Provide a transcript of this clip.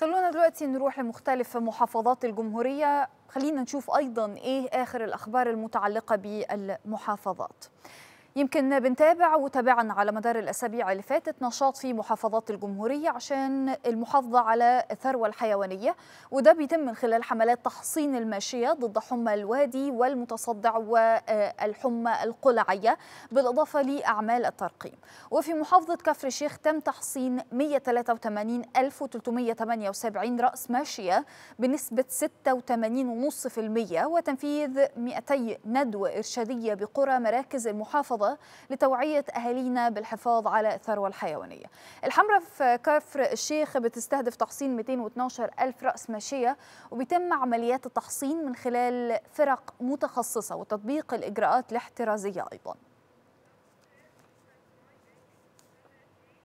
خلونا دلوقتي نروح لمختلف محافظات الجمهورية خلينا نشوف أيضا إيه آخر الأخبار المتعلقة بالمحافظات يمكن بنتابع وتابعنا على مدار الأسابيع اللي فاتت نشاط في محافظات الجمهورية عشان المحافظة على الثروة الحيوانية وده بيتم من خلال حملات تحصين الماشية ضد حمى الوادي والمتصدع والحمى القلعية بالإضافة لأعمال الترقيم وفي محافظة كفر الشيخ تم تحصين 183378 رأس ماشية بنسبة 86.5% وتنفيذ 200 ندوة إرشادية بقرى مراكز المحافظة الرقابة لتوعية أهالينا بالحفاظ على الثروة الحيوانية الحمرة في كفر الشيخ بتستهدف تحصين 212 ألف رأس ماشية وبيتم عمليات التحصين من خلال فرق متخصصة وتطبيق الإجراءات الاحترازية أيضاً